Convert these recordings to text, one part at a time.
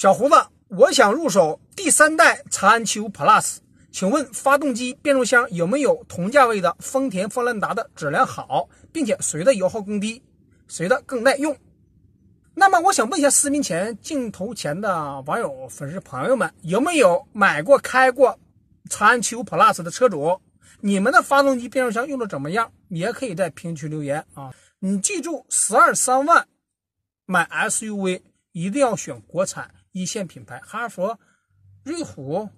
小胡子，我想入手第三代长安启源 PLUS，请问发动机、变速箱有没有同价位的丰田锋兰达的质量好，并且谁的油耗更低，谁的更耐用？那么我想问一下，视频前、镜头前的网友、粉丝朋友们，有没有买过、开过长安启源 PLUS 的车主？你们的发动机、变速箱用的怎么样？也可以在评论区留言啊！你记住，十二三万买 SUV 一定要选国产。一线品牌，哈佛、瑞虎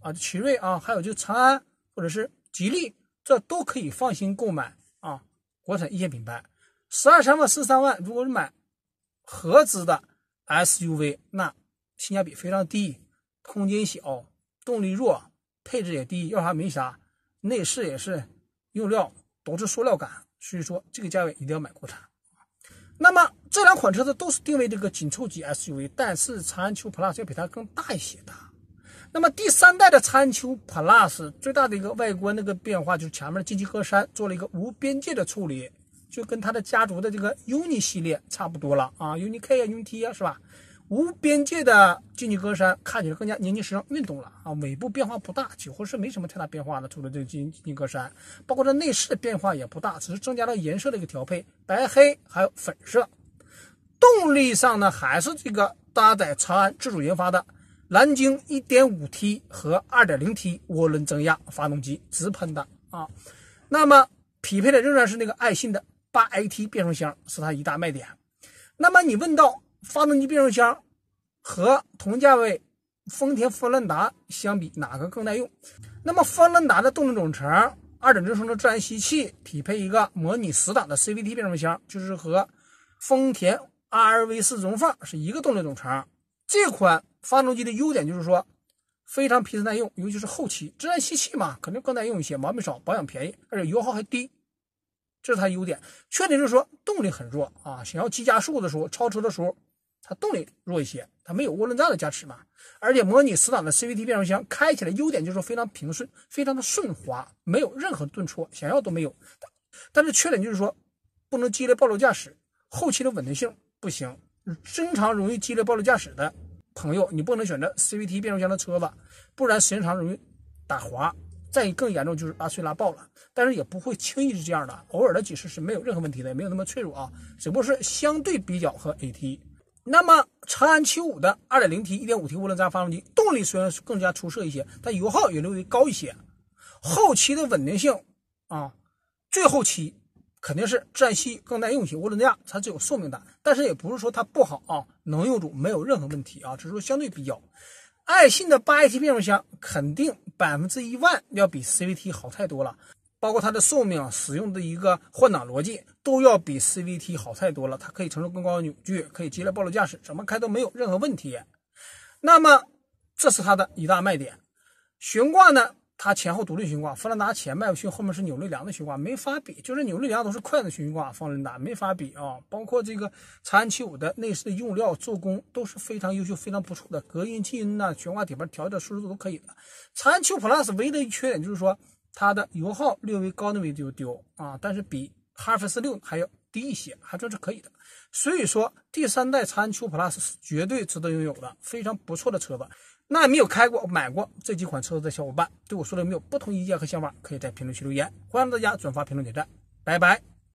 啊、奇瑞啊，还有就长安或者是吉利，这都可以放心购买啊。国产一线品牌，十二三万、十三万，如果是买合资的 SUV，那性价比非常低，空间小，动力弱，配置也低，要啥没啥，内饰也是用料都是塑料感，所以说这个价位一定要买国产。那么。这两款车子都是定位这个紧凑级 SUV，但是长安 Q Plus 要比它更大一些的。那么第三代的长安 Q Plus 最大的一个外观那个变化就是前面的进气格栅做了一个无边界的处理，就跟它的家族的这个 UNI 系列差不多了啊，UNI K 啊 u n i T 啊，是吧？无边界的进气格栅看起来更加年轻时尚、运动了啊。尾部变化不大，几乎是没什么太大变化的，除了这进进气格栅，包括这内饰变化也不大，只是增加了颜色的一个调配，白、黑还有粉色。动力上呢，还是这个搭载长安自主研发的蓝鲸 1.5T 和 2.0T 涡轮增压发动机直喷的啊，那么匹配的仍然是那个爱信的 8AT 变速箱，是它一大卖点。那么你问到发动机变速箱和同价位丰田锋兰达相比哪个更耐用？那么锋兰达的动力总成，二点零升的自然吸气，匹配一个模拟四档的 CVT 变速箱，就是和丰田。R V 四荣放是一个动力总成，这款发动机的优点就是说非常皮实耐用，尤其是后期自然吸气嘛，肯定更耐用一些，毛病少，保养便宜，而且油耗还低，这是它优点。缺点就是说动力很弱啊，想要急加速的时候、超车的时候，它动力弱一些，它没有涡轮增的加持嘛。而且模拟死档的 C V T 变速箱开起来优点就是非常平顺，非常的顺滑，没有任何顿挫，想要都没有。但是缺点就是说不能激烈暴露驾驶，后期的稳定性。不行，经常容易激烈、暴力驾驶的朋友，你不能选择 CVT 变速箱的车子，不然时间长容易打滑。再更严重就是拉碎拉爆了，但是也不会轻易是这样的，偶尔的几次是没有任何问题的，也没有那么脆弱啊，只不过是相对比较和 AT。那么长安七五的 2.0T、1.5T 涡轮增压发动机，动力虽然更加出色一些，但油耗也略微高一些。后期的稳定性啊，最后期。肯定是战 A 更耐用一些，轮增压它只有寿命的，但是也不是说它不好啊，能用住没有任何问题啊，只是说相对比较，爱信的八 AT 变速箱肯定百分之一万要比 CVT 好太多了，包括它的寿命、使用的一个换挡逻辑都要比 CVT 好太多了，它可以承受更高的扭矩，可以激烈暴露驾驶，怎么开都没有任何问题，那么这是它的一大卖点，悬挂呢？它前后独立悬挂，弗兰达前麦弗逊，后面是扭力梁的悬挂，没法比。就是扭力梁都是筷子悬挂，放轮达没法比啊。包括这个长安七五的内饰用料、做工都是非常优秀、非常不错的，隔音、静音呐，悬挂底盘调的舒适度都可以的。长安七 plus 唯一的缺点就是说它的油耗略微高那么一丢丢啊，但是比哈弗斯六还要低一些，还算是可以的。所以说第三代长安七 plus 是绝对值得拥有的，非常不错的车子。那没有开过、买过这几款车子的小伙伴，对我说的有没有不同意见和想法，可以在评论区留言。欢迎大家转发、评论、点赞，拜拜。